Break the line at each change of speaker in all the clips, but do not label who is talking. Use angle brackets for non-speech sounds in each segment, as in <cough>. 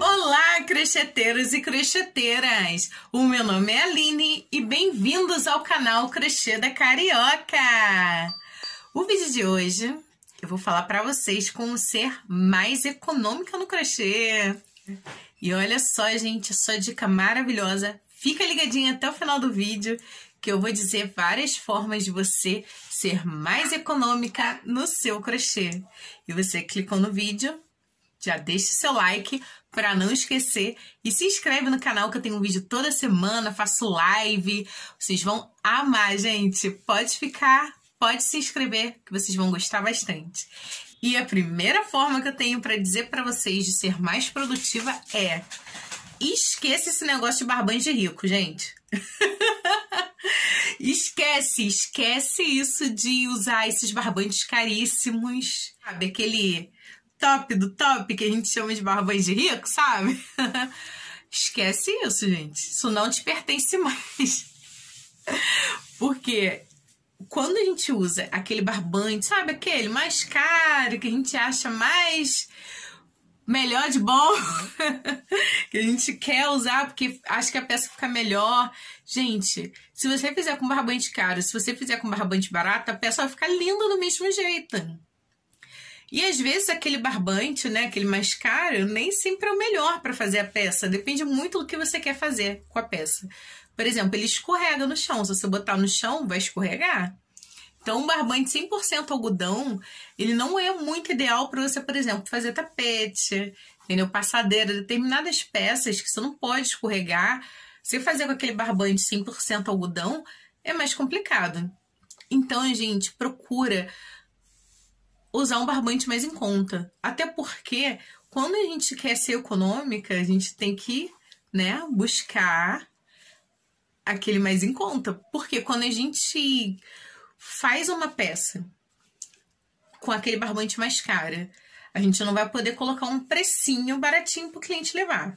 Olá, Crocheteiros e crocheteiras! O meu nome é Aline e bem-vindos ao canal Crochê da Carioca! O vídeo de hoje eu vou falar para vocês como ser mais econômica no crochê. E olha só, gente, só dica maravilhosa. Fica ligadinha até o final do vídeo que eu vou dizer várias formas de você ser mais econômica no seu crochê. E você clicou no vídeo, já deixa o seu like para não esquecer e se inscreve no canal que eu tenho um vídeo toda semana, faço live. Vocês vão amar, gente. Pode ficar, pode se inscrever que vocês vão gostar bastante. E a primeira forma que eu tenho para dizer para vocês de ser mais produtiva é esqueça esse negócio de barbante rico, gente. <laughs> Esquece, esquece isso de usar esses barbantes caríssimos, sabe? Aquele top do top que a gente chama de barbante de rico, sabe? <laughs> Esquece isso, gente. Isso não te pertence mais. <laughs> Porque quando a gente usa aquele barbante, sabe aquele mais caro que a gente acha mais melhor de bom <laughs> que a gente quer usar porque acha que a peça fica melhor. Gente, se você fizer com barbante caro, se você fizer com barbante barato, a peça vai ficar linda do mesmo jeito. E às vezes aquele barbante, né, aquele mais caro, nem sempre é o melhor para fazer a peça. Depende muito do que você quer fazer com a peça. Por exemplo, ele escorrega no chão. Se você botar no chão, vai escorregar. Então, um barbante 100% algodão, ele não é muito ideal para você, por exemplo, fazer tapete, entendeu? Passadeira, determinadas peças que você não pode escorregar. Se fazer com aquele barbante 100% algodão, é mais complicado. Então, gente, procura usar um barbante mais em conta. Até porque, quando a gente quer ser econômica, a gente tem que, né, buscar aquele mais em conta. Porque quando a gente faz uma peça com aquele barbante mais cara. A gente não vai poder colocar um precinho baratinho para o cliente levar.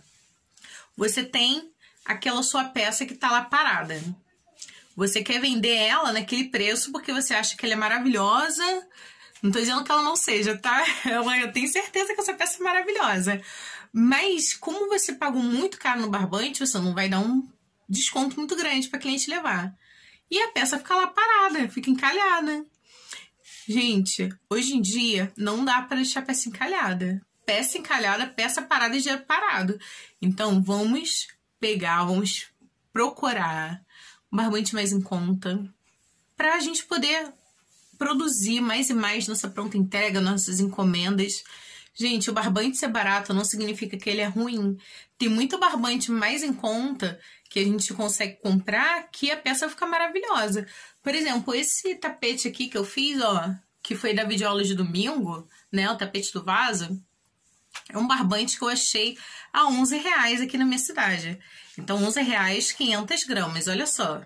Você tem aquela sua peça que está lá parada. Você quer vender ela naquele preço porque você acha que ela é maravilhosa. Não estou dizendo que ela não seja, tá? <laughs> É eu tenho certeza que essa peça é maravilhosa. Mas como você pagou muito caro no barbante, você não vai dar um desconto muito grande para cliente levar e a peça fica lá parada, fica encalhada. Gente, hoje em dia não dá para deixar a peça encalhada. Peça encalhada, peça parada e dinheiro é parado. Então vamos pegar, vamos procurar um barbante mais em conta para a gente poder produzir mais e mais nossa pronta entrega, nossas encomendas. Gente, o barbante ser barato não significa que ele é ruim. Tem muito barbante mais em conta que a gente consegue comprar que a peça fica maravilhosa. Por exemplo, esse tapete aqui que eu fiz, ó, que foi da videoaula de domingo, né, o tapete do vaso, é um barbante que eu achei a 11 reais aqui na minha cidade. Então, 11 reais, 500 gramas, olha só.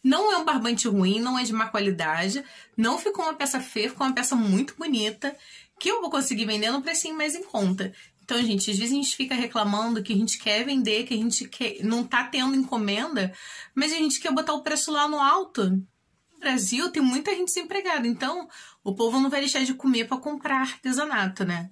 Não é um barbante ruim, não é de má qualidade, não ficou uma peça feia, ficou uma peça muito bonita, que eu vou conseguir vender no precinho mais em conta. Então, gente, às vezes a gente fica reclamando que a gente quer vender, que a gente quer, não tá tendo encomenda, mas a gente quer botar o preço lá no alto. No Brasil tem muita gente desempregada, então o povo não vai deixar de comer para comprar artesanato, né?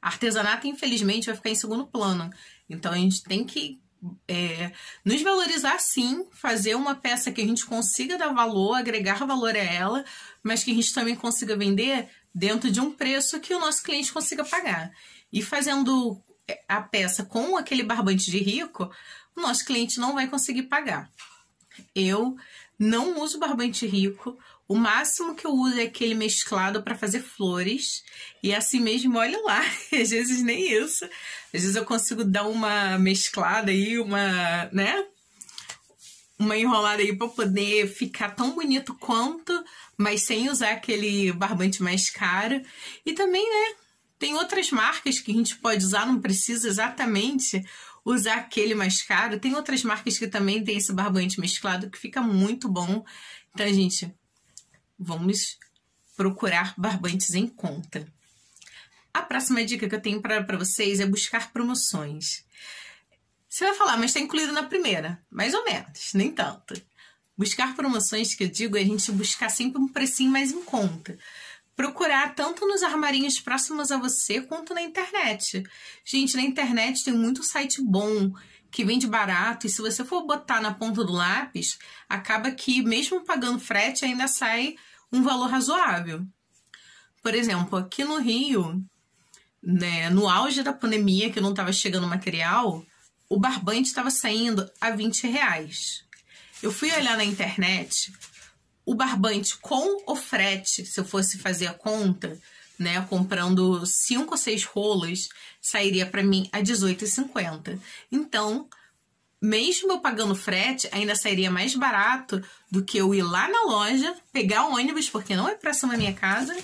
Artesanato, infelizmente, vai ficar em segundo plano. Então a gente tem que é, nos valorizar sim, fazer uma peça que a gente consiga dar valor, agregar valor a ela, mas que a gente também consiga vender dentro de um preço que o nosso cliente consiga pagar e fazendo é, a peça com aquele barbante de rico, o nosso cliente não vai conseguir pagar. Eu não uso barbante rico, o máximo que eu uso é aquele mesclado para fazer flores. E é assim mesmo, olha lá, <laughs> às vezes nem isso. Às vezes eu consigo dar uma mesclada aí, uma, né? Uma enrolada aí para poder ficar tão bonito quanto, mas sem usar aquele barbante mais caro. E também, né, tem outras marcas que a gente pode usar, não precisa exatamente usar aquele mais caro. Tem outras marcas que também tem esse barbante mesclado que fica muito bom. Então, gente, vamos procurar barbantes em conta. A próxima dica que eu tenho para vocês é buscar promoções. Você vai falar, mas está incluído na primeira. Mais ou menos, nem tanto. Buscar promoções, que eu digo, é a gente buscar sempre um precinho mais em conta procurar tanto nos armarinhos próximos a você quanto na internet. Gente, na internet tem muito site bom que vende barato e se você for botar na ponta do lápis, acaba que mesmo pagando frete ainda sai um valor razoável. Por exemplo, aqui no Rio, né, no auge da pandemia que não estava chegando material, o barbante estava saindo a 20 reais. Eu fui olhar na internet, o barbante com o frete, se eu fosse fazer a conta, né, comprando 5 ou 6 rolas, sairia para mim a 18,50. Então, mesmo eu pagando frete, ainda sairia mais barato do que eu ir lá na loja, pegar o ônibus, porque não é próximo à minha casa.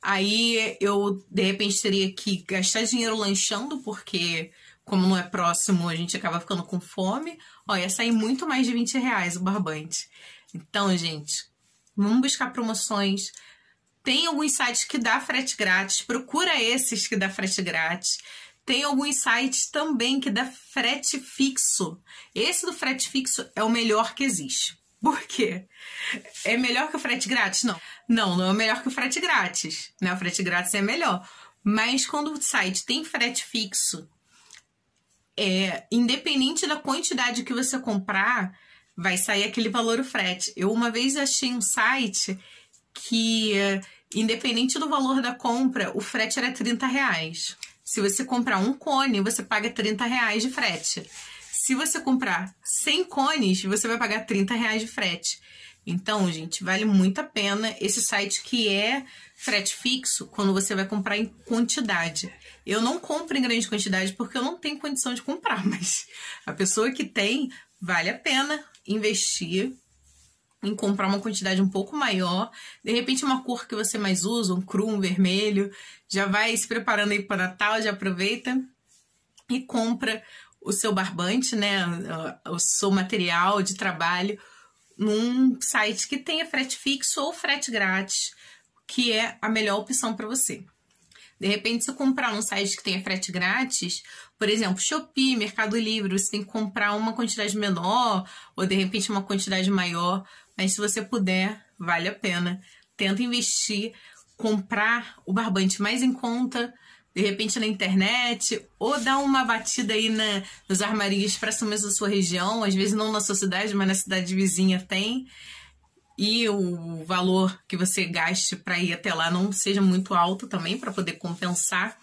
Aí eu, de repente, teria que gastar dinheiro lanchando, porque como não é próximo, a gente acaba ficando com fome. Olha, ia sair muito mais de 20 reais o barbante. Então, gente, vamos buscar promoções. Tem alguns sites que dá frete grátis, procura esses que dá frete grátis. Tem alguns sites também que dá frete fixo. Esse do frete fixo é o melhor que existe. Por quê? É melhor que o frete grátis? Não. Não, não é melhor que o frete grátis. Né? O frete grátis é melhor. Mas quando o site tem frete fixo, é, independente da quantidade que você comprar, vai sair aquele valor o frete. Eu uma vez achei um site que, independente do valor da compra, o frete era 30 reais. Se você comprar um cone, você paga 30 reais de frete. Se você comprar 100 cones, você vai pagar 30 reais de frete. Então, gente, vale muito a pena esse site que é frete fixo quando você vai comprar em quantidade. Eu não compro em grande quantidade porque eu não tenho condição de comprar, <laughs> mas a pessoa que tem, vale a pena investir em comprar uma quantidade um pouco maior. De repente, uma cor que você mais usa, um cru, um vermelho, já vai se preparando aí para Natal, já aproveita e compra o seu barbante, né, o seu material de trabalho num site que tenha frete fixo ou frete grátis, que é a melhor opção para você. De repente, se eu comprar um site que tenha frete grátis, por exemplo, Shopee, Mercado Livre, você tem que comprar uma quantidade menor ou de repente uma quantidade maior, mas se você puder, vale a pena. Tenta investir, comprar o barbante mais em conta, de repente na internet, ou dar uma batida aí na, nos armarinhos para assumir da sua região, às vezes não na sua cidade, mas na cidade vizinha tem e o valor que você gaste para ir até lá não seja muito alto também para poder compensar,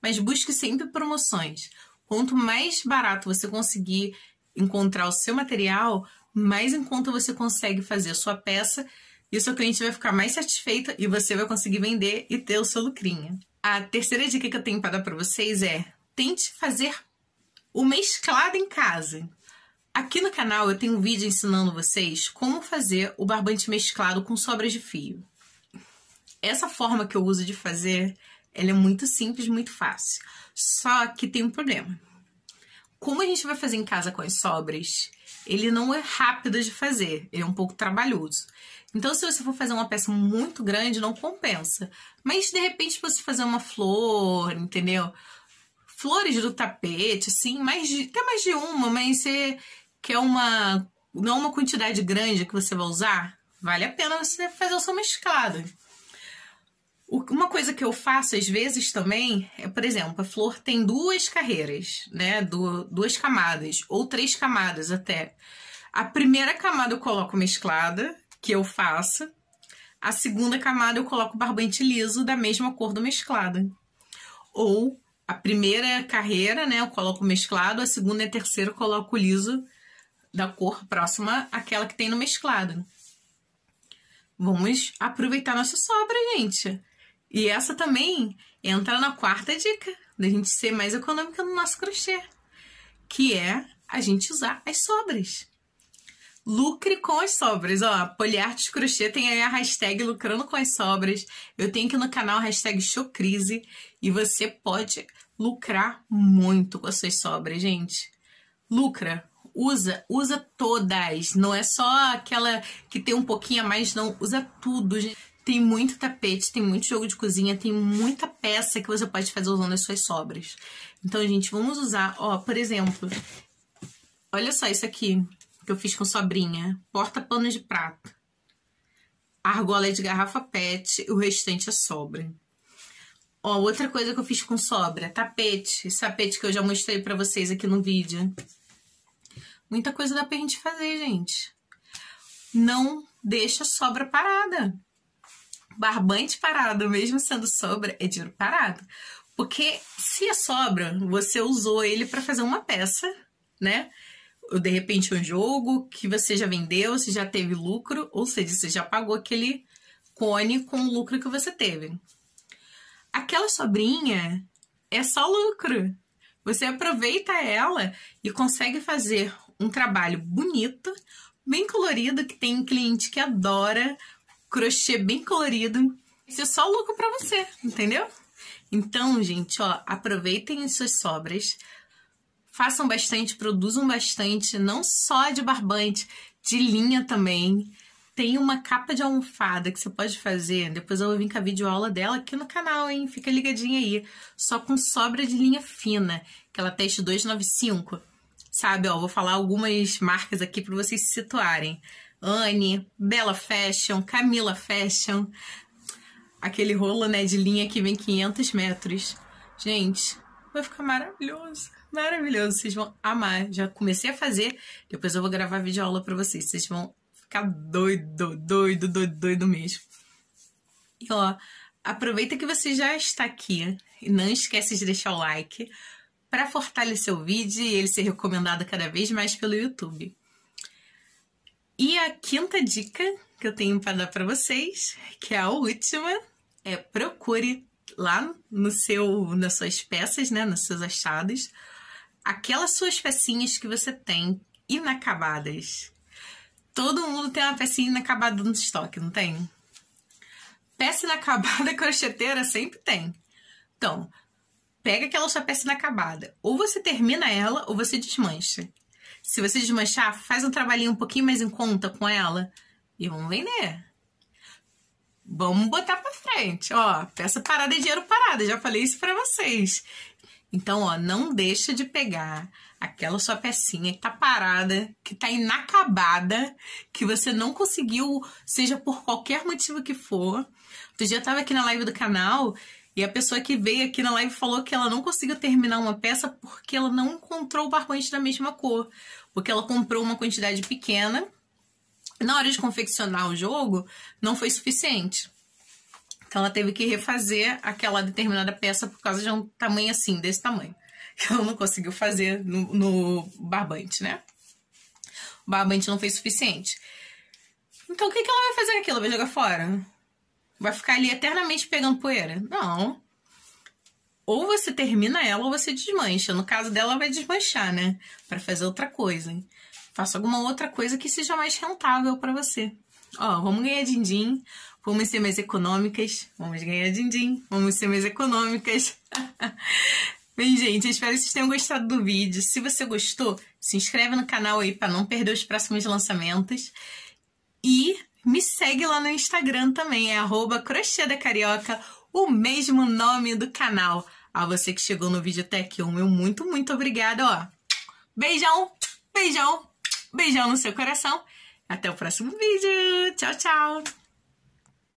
mas busque sempre promoções. Quanto mais barato você conseguir encontrar o seu material, mais enquanto você consegue fazer a sua peça e é o seu cliente vai ficar mais satisfeito e você vai conseguir vender e ter o seu lucrinho. A terceira dica que eu tenho para dar para vocês é tente fazer o mesclado em casa. Aqui no canal eu tenho um vídeo ensinando vocês como fazer o barbante mesclado com sobras de fio. Essa forma que eu uso de fazer, ela é muito simples, muito fácil. Só que tem um problema. Como a gente vai fazer em casa com as sobras, ele não é rápido de fazer, ele é um pouco trabalhoso. Então, se você for fazer uma peça muito grande, não compensa. Mas, de repente, você fazer uma flor, entendeu? Flores do tapete, assim, mais de, até mais de uma, mas você que é uma não uma quantidade grande que você vai usar, vale a pena você fazer o seu mesclado. Uma coisa que eu faço às vezes também é, por exemplo, a flor tem duas carreiras, né? duas camadas, ou três camadas até. A primeira camada eu coloco mesclada, que eu faço. A segunda camada eu coloco barbante liso da mesma cor do mesclado. Ou a primeira carreira, né? Eu coloco mesclado, a segunda e a terceira eu coloco liso da cor próxima àquela que tem no mesclado. Vamos aproveitar nossa sobra, gente. E essa também entra na quarta dica da gente ser mais econômica no nosso crochê, que é a gente usar as sobras. Lucre com as sobras, ó. Poliarte Crochê tem aí a hashtag lucrando com as sobras. Eu tenho aqui no canal a hashtag Showcrise e você pode lucrar muito com as suas sobras, gente. Lucra, Usa, usa todas. Não é só aquela que tem um pouquinho a mais, não. Usa tudo, gente. Tem muito tapete, tem muito jogo de cozinha, tem muita peça que você pode fazer usando as suas sobras. Então, gente, vamos usar, ó, por exemplo, olha só isso aqui que eu fiz com sobrinha. Porta-pano de prato. argola de garrafa PET, o restante é sobra. Ó, outra coisa que eu fiz com sobra, tapete. Esse tapete que eu já mostrei para vocês aqui no vídeo. Muita coisa dá pra gente fazer, gente. Não deixa sobra parada. Barbante parado, mesmo sendo sobra, é dinheiro parado. Porque se é sobra, você usou ele para fazer uma peça, né? Ou de repente um jogo que você já vendeu, você já teve lucro, ou seja, você já pagou aquele cone com o lucro que você teve. Aquela sobrinha é só lucro. Você aproveita ela e consegue fazer um trabalho bonito, bem colorido, que tem um cliente que adora crochê bem colorido. Isso é só louco para você, entendeu? Então, gente, ó, aproveitem as suas sobras, façam bastante, produzam bastante, não só de barbante, de linha também. Tem uma capa de almofada que você pode fazer. Depois eu vou vir com a videoaula dela aqui no canal, hein? Fica ligadinha aí. Só com sobra de linha fina, que ela teste 295 sabe? Ó, vou falar algumas marcas aqui para vocês se situarem. Anne, Bella Fashion, Camila Fashion, aquele rolo né, de linha que vem 500 metros. Gente, vai ficar maravilhoso, maravilhoso. Vocês vão amar. Já comecei a fazer, depois eu vou gravar vídeo aula para vocês. Vocês vão ficar doido, doido, doido, doido mesmo. E ó, aproveita que você já está aqui e não esquece de deixar o like para fortalecer o vídeo e ele ser recomendado cada vez mais pelo YouTube. E a quinta dica que eu tenho para dar para vocês, que é a última, é procure lá no seu, nas suas peças, né, nos seus achados, aquelas suas pecinhas que você tem inacabadas. Todo mundo tem uma pecinha inacabada no estoque, não tem? Peça inacabada <laughs> crocheteira sempre tem. Então, pega aquela sua peça acabada. Ou você termina ela ou você desmancha. Se você desmanchar, faz um trabalhinho um pouquinho mais em conta com ela e vamos vender. Vamos botar para frente, ó. Peça parada é dinheiro parado, já falei isso para vocês. Então, ó, não deixa de pegar aquela sua pecinha que tá parada, que tá inacabada, que você não conseguiu, seja por qualquer motivo que for. Outro dia eu tava aqui na live do canal e a pessoa que veio aqui na live falou que ela não conseguiu terminar uma peça porque ela não encontrou o barbante da mesma cor. Porque ela comprou uma quantidade pequena. Na hora de confeccionar o jogo, não foi suficiente. Então ela teve que refazer aquela determinada peça por causa de um tamanho assim, desse tamanho. Que <laughs> ela não conseguiu fazer no, no barbante, né? O barbante não foi suficiente. Então o que, que ela vai fazer aquilo? Vai jogar fora? Vai ficar ali eternamente pegando poeira? Não. Ou você termina ela ou você desmancha. No caso dela, vai desmanchar, né? Para fazer outra coisa. Hein? Faça alguma outra coisa que seja mais rentável para você. Ó, vamos ganhar din-din, vamos ser mais econômicas, vamos ganhar din-din, vamos ser mais econômicas. <laughs> Bem, gente, eu espero que vocês tenham gostado do vídeo. Se você gostou, se inscreve no canal aí para não perder os próximos lançamentos. E me segue lá no Instagram também, é arroba crochê da carioca, o mesmo nome do canal. A você que chegou no vídeo até aqui, meu muito, muito obrigada, ó. Beijão, beijão, beijão no seu coração. Até o próximo vídeo. Tchau, tchau.